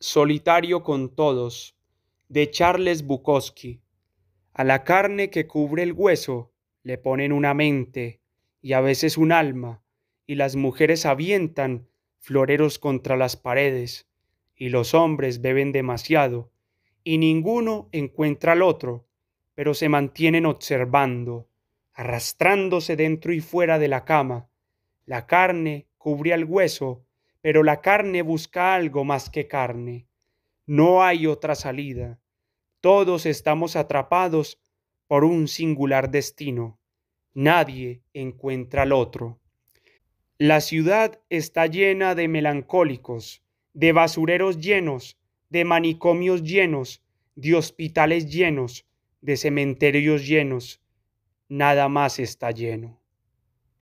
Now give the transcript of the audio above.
solitario con todos, de Charles Bukowski. A la carne que cubre el hueso le ponen una mente y a veces un alma, y las mujeres avientan floreros contra las paredes, y los hombres beben demasiado, y ninguno encuentra al otro, pero se mantienen observando, arrastrándose dentro y fuera de la cama. La carne cubre al hueso pero la carne busca algo más que carne. No hay otra salida. Todos estamos atrapados por un singular destino. Nadie encuentra al otro. La ciudad está llena de melancólicos, de basureros llenos, de manicomios llenos, de hospitales llenos, de cementerios llenos. Nada más está lleno.